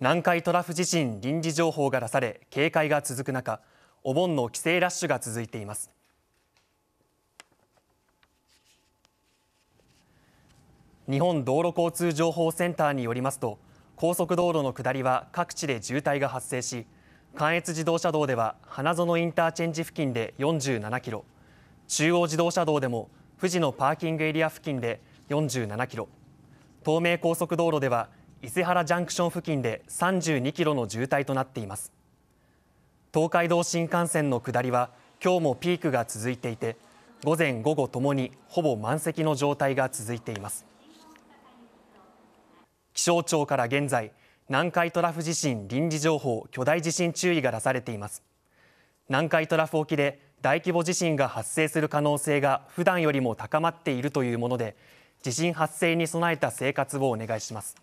南海トラフ地震臨時情報が出され警戒が続く中お盆の帰省ラッシュが続いています日本道路交通情報センターによりますと高速道路の下りは各地で渋滞が発生し関越自動車道では花園インターチェンジ付近で47キロ中央自動車道でも富士のパーキングエリア付近で47キロ東名高速道路では伊勢原ジャンクション付近で32キロの渋滞となっています東海道新幹線の下りは今日もピークが続いていて午前午後ともにほぼ満席の状態が続いています気象庁から現在南海トラフ地震臨時情報巨大地震注意が出されています南海トラフ沖で大規模地震が発生する可能性が普段よりも高まっているというもので地震発生に備えた生活をお願いします